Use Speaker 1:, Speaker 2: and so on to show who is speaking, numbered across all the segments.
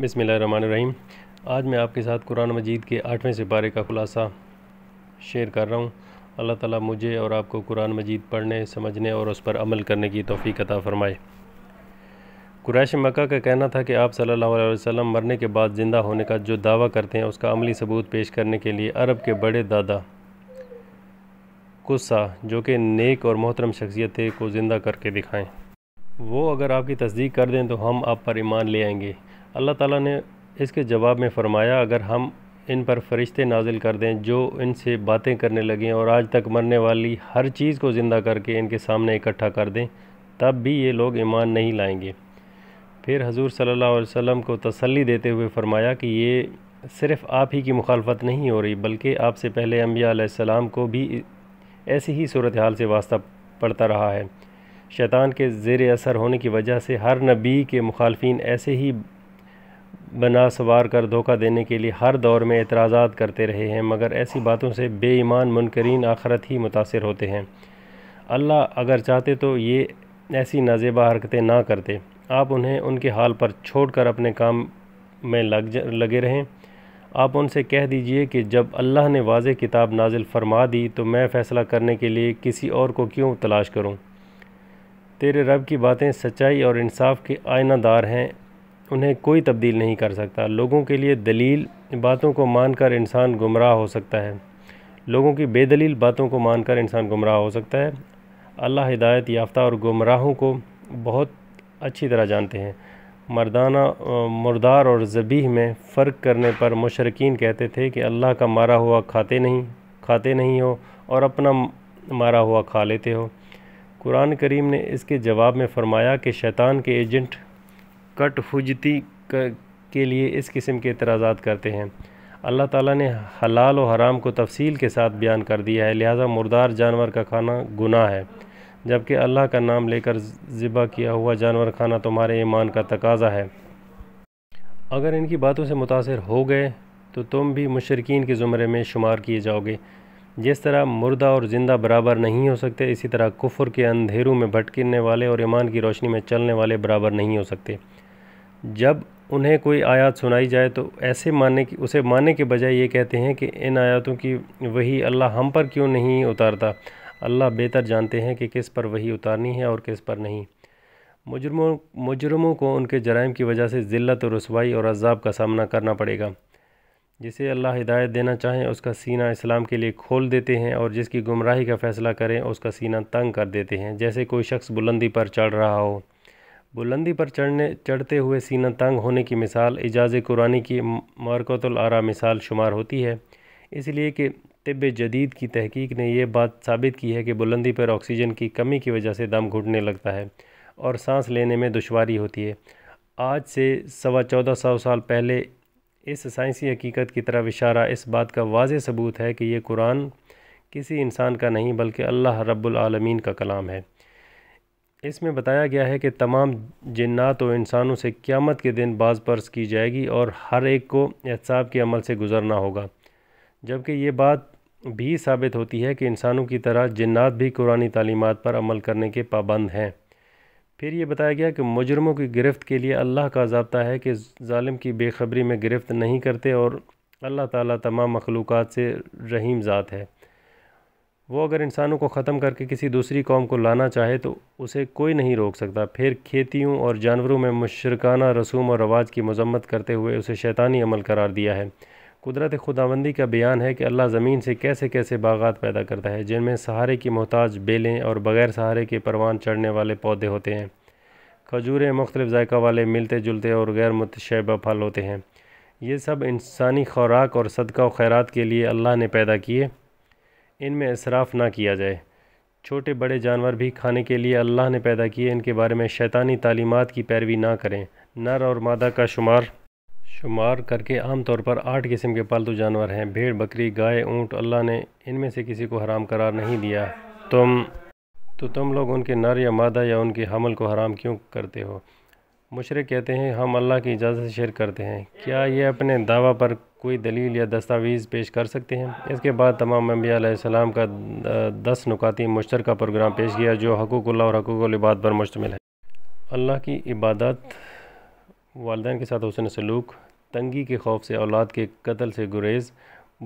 Speaker 1: बिसमीम आज मैं आपके साथ कुरान मजीद के आठवें सिपारे का ख़ुलासा शेयर कर रहा हूँ अल्लाह ताला मुझे और आपको कुरान मजीद पढ़ने समझने और उस पर अमल करने की तोफ़ी अता फ़रमाए कुरैश मक्का का कहना था कि आप सल्लल्लाहु अलैहि वसल्लम मरने के बाद ज़िंदा होने का जो दावा करते हैं उसका अमली सबूत पेश करने के लिए अरब के बड़े दादा कुस्सा जो कि नेक और मोहतरम शख्सियत थे को ज़िंदा करके दिखाएँ वो अगर आपकी तस्दीक कर दें तो हम आप पर ईमान ले आएंगे अल्लाह ताला ने इसके जवाब में फ़रमाया अगर हम इन पर फरिश्ते नाजिल कर दें जो इनसे बातें करने लगें और आज तक मरने वाली हर चीज़ को ज़िंदा करके इनके सामने इकट्ठा कर दें तब भी ये लोग ईमान नहीं लाएंगे फिर हजूर सल्लल्लाहु अलैहि वसल्लम को तसल्ली देते हुए फ़रमाया कि ये सिर्फ़ आप ही की मुखालफत नहीं हो रही बल्कि आपसे पहले अम्बिया को भी ऐसी ही सूरत हाल से वास्ता पड़ता रहा है शैतान के ज़ेर असर होने की वजह से हर नबी के मुखालफन ऐसे ही बना सवार कर धोखा देने के लिए हर दौर में एतराज़ा करते रहे हैं मगर ऐसी बातों से बेईमान मुनकरीन आखरत ही मुतासर होते हैं अल्लाह अगर चाहते तो ये ऐसी नाजेबा हरकतें ना करते आप उन्हें उनके हाल पर छोड़ कर अपने काम में लग लगे रहें आप उनसे कह दीजिए कि जब अल्लाह ने वाज किताब नाजिल फरमा दी तो मैं फ़ैसला करने के लिए किसी और को क्यों तलाश करूँ तेरे रब की बातें सच्चाई और इंसाफ के आयनादार हैं उन्हें कोई तब्दील नहीं कर सकता लोगों के लिए दलील बातों को मानकर इंसान गुमराह हो सकता है लोगों की बेदलील बातों को मानकर इंसान गुमराह हो सकता है अल्लाह हिदायत याफ्ता और गुमराहों को बहुत अच्छी तरह जानते हैं मर्दाना मुर्दार और जबीह में फ़र्क करने पर मशरकिन कहते थे कि अल्लाह का मारा हुआ खाते नहीं खाते नहीं हो और अपना मारा हुआ खा लेते हो कुरान करीम ने इसके जवाब में फ़रमाया कि शैतान के एजेंट कटफुजती के लिए इस किस्म के इतराज़ा करते हैं अल्लाह ताला ने हलाल और हराम को तफसील के साथ बयान कर दिया है लिहाजा मुर्दार जानवर का खाना गुनाह है जबकि अल्लाह का नाम लेकर ज़िबा किया हुआ जानवर खाना तुम्हारे ईमान का तकाजा है अगर इनकी बातों से मुतासर हो गए तो तुम भी मशरकिन के ज़ुमरे में शुमार किए जाओगे जिस तरह मुर्दा और ज़िंदा बराबर नहीं हो सकते इसी तरह कुफर के अंधेरों में भटकने वाले और ईमान की रोशनी में चलने वाले बराबर नहीं हो सकते जब उन्हें कोई आयत सुनाई जाए तो ऐसे मानने की उसे मानने के बजाय ये कहते हैं कि इन आयतों की वही अल्लाह हम पर क्यों नहीं उतारता अल्लाह बेहतर जानते हैं कि किस पर वही उतारनी है और किस पर नहीं मुजरमों मुजरमों को उनके जराइम की वजह से ज़िलत और रसवाई और अजाब का सामना करना पड़ेगा जिसे अल्लाह हिदायत देना चाहें उसका सीना इस्लाम के लिए खोल देते हैं और जिसकी गुमराही का फ़ैसला करें उसका सीना तंग कर देते हैं जैसे कोई शख्स बुलंदी पर चढ़ रहा हो बुलंदी पर चढ़ने चढ़ते हुए सीना तंग होने की मिसाल एजाज़ कुरानी की आरा मिसाल शुमार होती है इसलिए कि तिब जदीद की तहकीक ने यह बात साबित की है कि बुलंदी पर ऑक्सीजन की कमी की वजह से दम घुटने लगता है और सांस लेने में दुशारी होती है आज से सवा चौदह सौ साल पहले इस साइंसी हकीकत की तरह इशारा इस बात का वाज सबूत है कि यह कुरान किसी इंसान का नहीं बल्कि अल्लाह रब्बुल आलमीन का कलाम है इसमें बताया गया है कि तमाम जन्ात और इंसानों से क़्यामत के दिन बाज पर्स की जाएगी और हर एक को एहसाब के अमल से गुज़रना होगा जबकि ये बात भी साबित होती है कि इंसानों की तरह जन्ात भी कुरानी तालीमत पर अमल करने के पाबंद हैं फिर ये बताया गया कि मुजरमों की गिरफ़्त के लिए अल्लाह का जबता है कि ालिम की बेखबरी में गिरफ़्त नहीं करते और अल्लाह ताली तमाम मखलूक से रहीम ज़ात है वो अगर इंसानों को ख़त्म करके किसी दूसरी कौम को लाना चाहे तो उसे कोई नहीं रोक सकता फिर खेतियों और जानवरों में मुशरकाना रसूम और रवाज की मजम्मत करते हुए उसे शैतानी अमल करार दिया है कुदरत खुदाबंदी का बयान है कि अल्लाह ज़मीन से कैसे कैसे बागात पैदा करता है जिनमें सहारे की मोहताज बेलें और बग़ैर सहारे के परवान चढ़ने वाले पौधे होते हैं खजूरें मुख्तलिफ़ जायका वाले मिलते जुलते और गैर मुतशबा फल होते हैं ये सब इंसानी खुराक और सदका व खैरात के लिए अल्लाह ने पैदा किए इनमें इसराफ ना किया जाए छोटे बड़े जानवर भी खाने के लिए अल्लाह ने पैदा किए इनके बारे में शैतानी तालीमत की पैरवी ना करें नर और मादा का शुमार शुमार करके आम तौर पर आठ किस्म के पालतू जानवर हैं भेड़ बकरी गाय ऊँट अल्लाह ने इनमें से किसी को हराम करार नहीं दिया तुम तो तुम लोग उनके नर या मादा या उनके हमल को हराम क्यों करते हो मुशरक़ कहते हैं हम अल्लाह की इजाज़त से करते हैं क्या ये अपने दावा पर कोई दलील या दस्तावेज़ पेश कर सकते हैं इसके बाद तमाम अम्बियालाम का दस नुकाती मुश्तर प्रोग्राम पेश किया जो हकूक़ल्ला और हकूक़लबाद पर मुश्तमिल है अल्लाह की इबादत वालदे के साथ हुसन सलूक तंगी के खौफ से औलाद के कत्ल से गुरेज़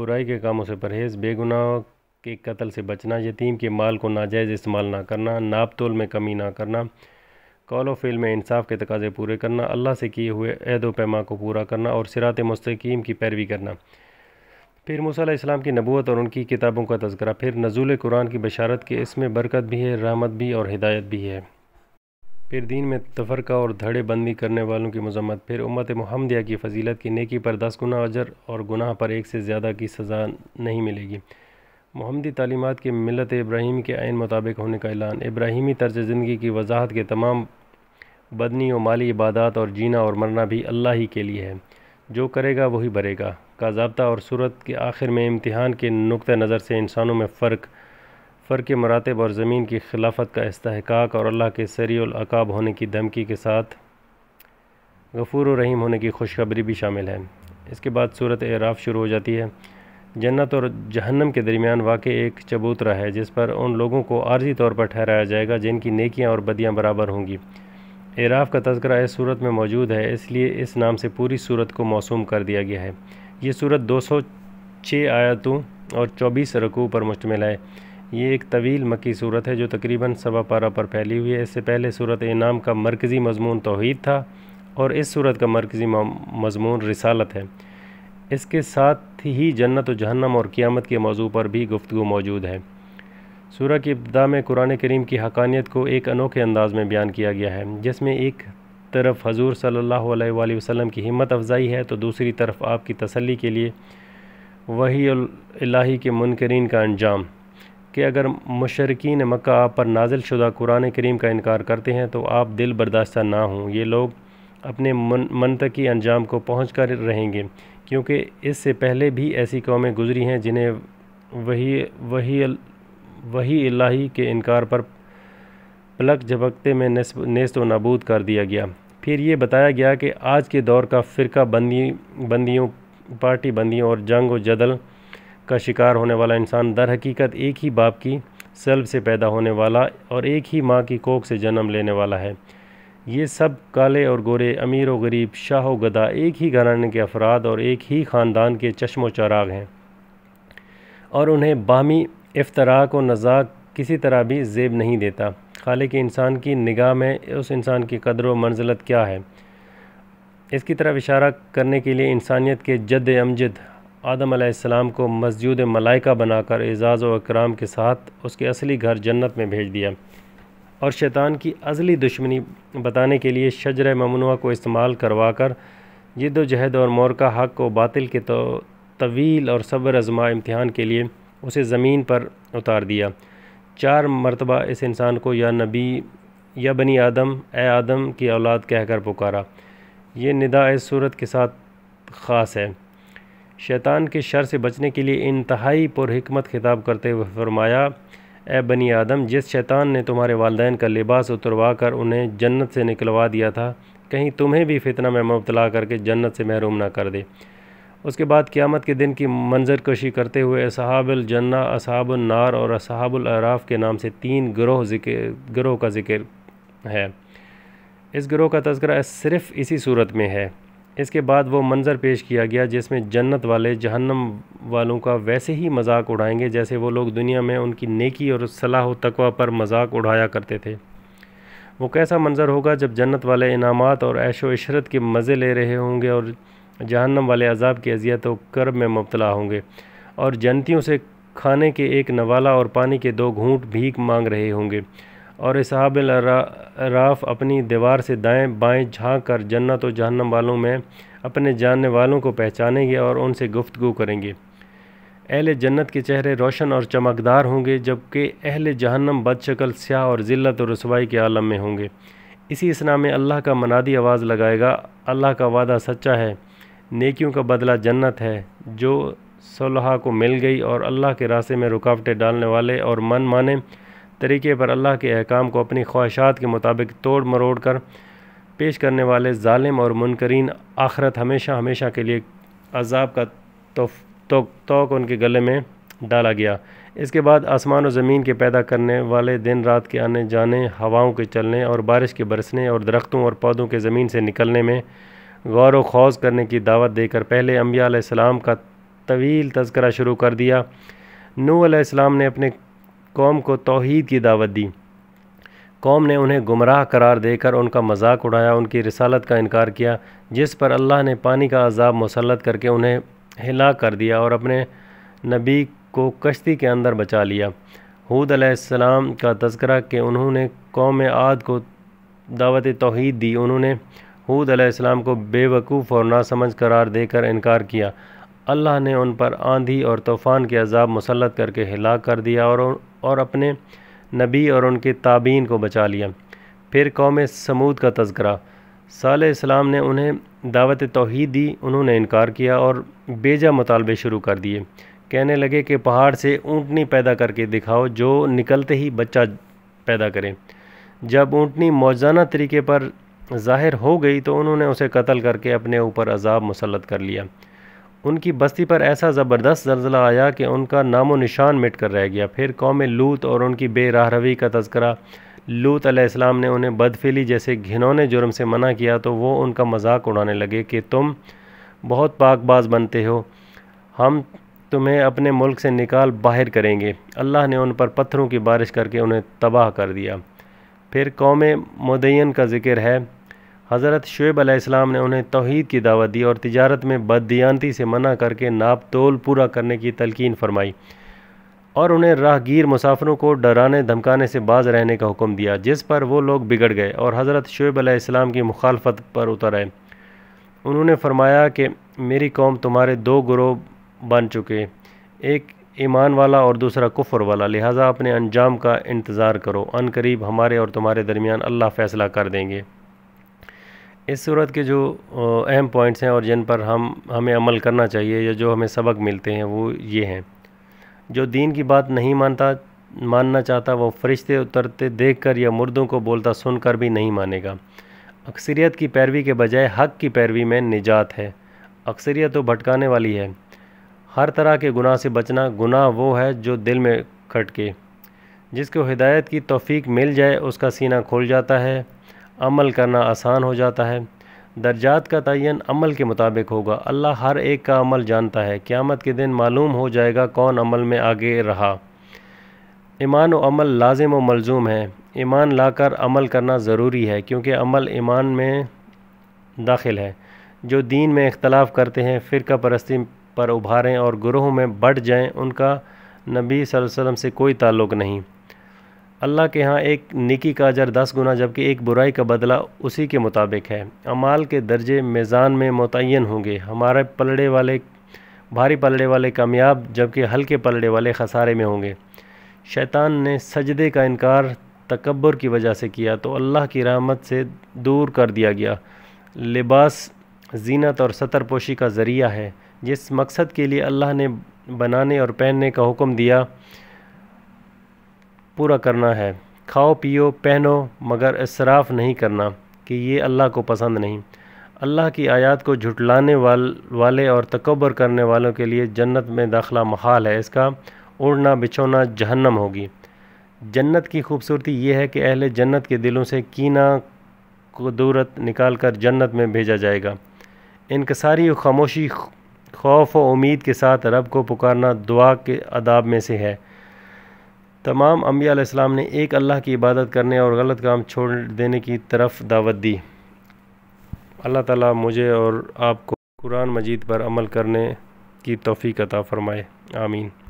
Speaker 1: बुराई के कामों से परहेज़ बेगुनाह के कत्ल से बचना यतीम के माल को नाजायज़ इस्तेमाल ना करना नाप तोल में कमी ना करना फेल में इंसाफ के तकाजे पूरे करना अल्लाह से किए हुए अहद पैमा को पूरा करना और सिरात मस्तकीम की पैरवी करना फिर मूसा इस्लाम की नबूत और उनकी किताबों का तस्करा फिर नजूल कुरान की बशारत के इसमें बरकत भी है रहमत भी और हिदायत भी है फिर दीन में तफरका और धड़े बंदी करने वालों की मजम्मत फिर उम्मत महमदिया की फजीलत की नेकी पर दस गुना अजर और गुनाह पर एक से ज़्यादा की सज़ा नहीं मिलेगी महमदी तलीमत के मिलत इब्राहिम के आन मुताबिक होने का ऐलान इब्राहिमी तर्ज ज़िंदगी की वजाहत के तमाम बदनी व माली इबादत और जीना और मरना भी अल्लाह ही के लिए है जो करेगा वही भरेगा का जबता और सूरत के आखिर में इम्तहान के नुक़ नज़र से इंसानों में फ़र्क फ़र्क मरातब और ज़मीन की खिलाफत का इसहकाक और अल्लाह के सरीकाब होने की धमकी के साथ गफूर रहीम होने की खुशखबरी भी शामिल है इसके बाद सूरत एराफ़ शुरू हो जाती है जन्नत और जहन्नम के दरमियान वाक़ एक चबूतरा है जिस पर उन लोगों को आर्जी तौर पर ठहराया जाएगा जिनकी नेकियाँ और बदियाँ बराबर होंगी एराफ का तस्करा इस सूरत में मौजूद है इसलिए इस नाम से पूरी सूरत को मौसू कर दिया गया है ये सूरत दो सौ छः आयतों और चौबीस रकू पर मुश्तमिल है ये एक तवील मक्की सूरत है जो तकरीबन सवा पारा पर फैली हुई है इससे पहले सूरत इनाम का मरकज़ी मजमून तोहद था और इस सूरत का मरकज़ी मजमून रिसालत है इसके साथ ही जन्नत व जहन्नम और क़ियामत के मौजू पर भी गुफ्तु मौजूद है सूरह की इब्तदा में कुरान करीम की हकानियत को एक अनोखे अंदाज़ में बयान किया गया है जिसमें एक तरफ हजूर सल्लल्लाहु अलैहि वसल्लम की हिम्मत अफजाई है तो दूसरी तरफ आपकी तसली के लिए वही इलाही के मुनकरीन का अंजाम कि अगर मशरकिन मक्का आप पर नाजिल शुदा कुरान करीम का इनकार करते हैं तो आप दिल बर्दाश्त ना हों ये लोग अपने मन मनतकी अंजाम को पहुँच कर रहेंगे क्योंकि इससे पहले भी ऐसी कौमें गुजरी हैं जिन्हें वही वही वही इलाही के इनकार पर पलक झपकते में नस्त व नबूद कर दिया गया फिर ये बताया गया कि आज के दौर का फ़िरका बंदी बंदियों पार्टी बंदियों और जंग व जदल का शिकार होने वाला इंसान दर हकीकत एक ही बाप की सेल्फ से पैदा होने वाला और एक ही माँ की कोख से जन्म लेने वाला है ये सब काले और गोरे अमीर व गरीब शाह और गदा एक ही घराने के अफराद और एक ही ख़ानदान के चश्मो चराग हैं और उन्हें बामी अफ्तराक और नज़ाक किसी तरह भी जेब नहीं देता खाले के इंसान की निगाह में उस इंसान की कदर व मंजिलत क्या है इसकी तरफ इशारा करने के लिए इंसानियत के जद अमजद आदम आसमाम को मस्जिद मलाइका बनाकर एज़ाज़ व अक्राम के साथ उसके असली घर जन्नत में भेज दिया और शैतान की अजली दुश्मनी बताने के लिए शजर ममनवा को इस्तेमाल करवा कर जदोजहद और मोर का हक को बातिल के तो तवील और सब्र आजमा इम्तहान के लिए उसे ज़मीन पर उतार दिया चार मरतबा इस इंसान को या नबी या बनी आदम ए आदम की औलाद कहकर पुकारा ये निदा इस सूरत के साथ ख़ास है शैतान के शर से बचने के लिए इंतहाई पुरहमत खिताब करते हुए फरमाया ए बनी आदम जिस शैतान ने तुम्हारे वालदेन का लिबास उतरवा कर उन्हें जन्नत से निकलवा दिया था कहीं तुम्हें भी फितना में मुबतला करके जन्नत से महरूम ना कर दे उसके बाद क़्यामत के दिन की मंजर कशी करते हुए असहाबल जन्ना असहाबुलनार और असहाबुल अराफ़ के नाम से तीन ग्रोह गिरोह का जिक्र है इस ग्रोह का तस्करा सिर्फ़ इसी सूरत में है इसके बाद वो मंज़र पेश किया गया जिसमें जन्नत वाले जहन्नम वालों का वैसे ही मजाक उड़ाएंगे जैसे वो लोग दुनिया में उनकी नेकी और सलाह तकवा पर मजाक उड़ाया करते थे वो कैसा मंज़र होगा जब जन्नत वाले इनामात और ऐशो इशरत के मज़े ले रहे होंगे और जहन्नम वाले अजाब की अजियत और कर्ब में मुबतला होंगे और जन्तियों से खाने के एक नवाला और पानी के दो घूंट भीख मांग रहे होंगे और इसहाब राफ अपनी दीवार से दाएं बाएं झांक कर जन्नत और जहन्नम वालों में अपने जानने वालों को पहचानेंगे और उनसे गुफ्तगु करेंगे अहल जन्नत के चेहरे रोशन और चमकदार होंगे जबकि अहल जहन्नम बदशकल स्याह और ज़िल्त और रसवाई के आलम में होंगे इसी इसना में अल्लाह का मनादी आवाज़ लगाएगा अल्लाह का वादा सच्चा है नेकियों का बदला जन्नत है जो सलहा को मिल गई और अल्लाह के रास्ते में रुकावटें डालने वाले और मन माने तरीके पर अल्लाह के अहकाम को अपनी ख्वाहिशात के मुताबिक तोड़ मरोड़ कर पेश करने वाले ालिम और मुनकरीन आखरत हमेशा हमेशा के लिए अजाब का तो, तो, तो उनके गले में डाला गया इसके बाद आसमान और ज़मीन के पैदा करने वाले दिन रात के आने जाने हवाओं के चलने और बारिश के बरसने और दरख्तों और पौधों के ज़मीन से निकलने में गौर व खौज करने की दावत देकर पहले अम्बिया का तवील तस्करा शुरू कर दिया नू आसमाम ने अपने कौम को तोहद की दावत दी कौम ने उन्हें गुमराह करार देकर उनका मजाक उड़ाया उनकी रसालत का इनकार किया जिस पर अल्लाह ने पानी का अजाब मुसलत करके उन्हें हिला कर दिया और अपने नबी को कश्ती के अंदर बचा लिया हूद आसमाम का तस्करा कि उन्होंने कौम आद को दावत तोहद दी उन्होंने हूद आसमाम को बेवकूफ़ और नासमझ करार देकर इनकार किया अल्लाह ने उन पर आंधी और तूफ़ान के अजाब मुसलत करके हिला कर दिया और और अपने नबी और उनके ताबीन को बचा लिया फिर कौम समूद का तस्करा साल इस्लाम ने उन्हें दावत तोहद दी उन्होंने इनकार किया और बेजा मुतालबे शुरू कर दिए कहने लगे कि पहाड़ से ऊँटनी पैदा करके दिखाओ जो निकलते ही बच्चा पैदा करें जब ऊँटनी मौजाना तरीके पर ज़ाहिर हो गई तो उन्होंने उसे कत्ल करके अपने ऊपर अजाब मुसलत कर लिया उनकी बस्ती पर ऐसा ज़बरदस्त जलजिला आया कि उनका नामो निशान मिट कर रह गया फिर कौम लूत और उनकी बेराह रवी का तस्करा लूत अलैहिस्सलाम ने उन्हें बदफिली जैसे घिनौने जुर्म से मना किया तो वो उनका मजाक उड़ाने लगे कि तुम बहुत पाकबाज बनते हो हम तुम्हें अपने मुल्क से निकाल बाहर करेंगे अल्लाह ने उन पर पत्थरों की बारिश करके उन्हें तबाह कर दिया फिर कौम मुदैन का ज़िक्र है हज़रत शुएब अलैहिस्सलाम ने उन्हें तोहद की दावत दी और तजारत में बददियानती से मना करके नाप तोल पूरा करने की तलकिन फरमाई और उन्हें राहगीर मुसाफरों को डराने धमकाने से बाज रहने का हुक्म दिया जिस पर वो लोग बिगड़ गए और हज़रत शुएब आलाम की मुखालफत पर उतर आए उन्होंने फरमाया कि मेरी कौम तुम्हारे दो ग्रोह बन चुके एक ईमान वाला और दूसरा कुफर वाला लिहाजा अपने अंजाम का इंतज़ार करो अन करीब हमारे और तुम्हारे दरमियान अल्लाह फ़ैसला कर देंगे इस सूरत के जो अहम पॉइंट्स हैं और जिन पर हम हमें अमल करना चाहिए या जो हमें सबक मिलते हैं वो ये हैं जो दीन की बात नहीं मानता मानना चाहता वो फरिश्ते उतरते देखकर या मुर्दों को बोलता सुनकर भी नहीं मानेगा अक्सरियत की पैरवी के बजाय हक की पैरवी में निजात है अक्सरियत तो भटकाने वाली है हर तरह के गुनाह से बचना गुनाह वो है जो दिल में खटके जिसको हिदायत की तौफीक मिल जाए उसका सीना खुल जाता है अमल करना आसान हो जाता है दर्जात का तयन अमल के मुताबिक होगा अल्लाह हर एक का अमल जानता है क़्यामत के दिन मालूम हो जाएगा कौन अमल में आगे रहा ईमान व अमल लाजिम व मलजूम है ईमान लाकर अमल करना ज़रूरी है क्योंकि अमल ईमान में दाखिल है जो दीन में इख्तलाफ करते हैं फ़िरका परस्ती पर उभारें और ग्रोहों में बढ़ जाएं उनका नबी वसल्लम से कोई ताल्लुक़ नहीं अल्लाह के यहाँ एक निकी का अजर दस गुना जबकि एक बुराई का बदला उसी के मुताबिक है अमाल के दर्जे मेज़ान में मुतन होंगे हमारे पलड़े वाले भारी पलड़े वाले कामयाब जबकि हल्के पलड़े वाले खसारे में होंगे शैतान ने सजदे का इनकार तकबर की वजह से किया तो अल्लाह की रहमत से दूर कर दिया गया लिबास जीनत और सतरपोशी का ज़रिया है जिस मकसद के लिए अल्लाह ने बनाने और पहनने का हुक्म दिया पूरा करना है खाओ पियो पहनो मगर इसराफ नहीं करना कि ये अल्लाह को पसंद नहीं अल्लाह की आयत को झुटलाने वाल वाले और तकबर करने वालों के लिए जन्नत में दाखला महाल है इसका उड़ना बिछोना जहन्नम होगी जन्नत की खूबसूरती ये है कि अहल जन्नत के दिलों से कीना को दूरत निकाल कर जन्नत में भेजा जाएगा इनकसारी खामोशी खौफ व उम्मीद के साथ रब को पुकारना दुआ के अदाब में से है तमाम अम्बिया ने एक अल्लाह की इबादत करने और गलत काम छोड़ देने की तरफ दावत दी अल्लाह ताला मुझे और आपको कुरान मजीद पर अमल करने की तोफ़ी अता फ़रमाए आमीन